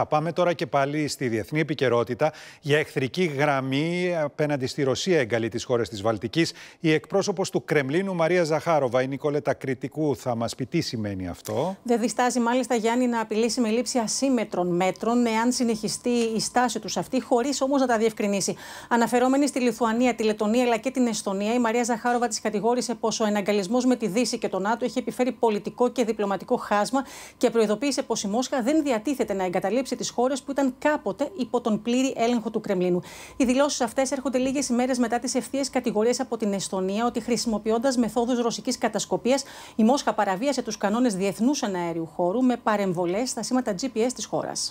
Θα πάμε τώρα και πάλι στη διεθνή επικαιρότητα. Για εχθρική γραμμή απέναντι στη Ρωσία εγκαλεί τις χώρες της Βαλτικής η εκπρόσωπος του Κρεμλίνου Μαρία Ζαχάροβα. Η Νικόλετα Κριτικού θα μας πει τι σημαίνει αυτό. Δεν διστάζει μάλιστα Γιάννη να απειλήσει με λήψη ασύμετρων μέτρων, εάν συνεχιστεί η στάση τους αυτή, χωρίς όμως να τα διευκρινίσει. Αναφερόμενη στη Λιθουανία, τη Λετωνία αλλά και την Εστονία, η Μαρία Ζαχάροβα της κατηγόρησε πως ο εναγκαλισμός με τη Δύση και τον Άτο έχει επιφέρει πολιτικό και διπλωματικό χάσμα και προειδοποίησε πως η Μόσχα δεν διατίθεται να εγκαταλείψει επισκέψει τι χώρε που ήταν κάποτε υπό τον πλήρη έλεγχο του Κρεμλίνου. Οι δηλώσεις αυτές έρχονται λίγες ημέρες μετά τις ευθείες κατηγορίες από την Εστονία ότι χρησιμοποιώντας μεθόδους ρωσικής κατασκοπίας, η Μόσχα παραβίασε τους κανόνες διεθνούς αναέριου χώρου με παρεμβολές στα σήματα GPS της χώρας.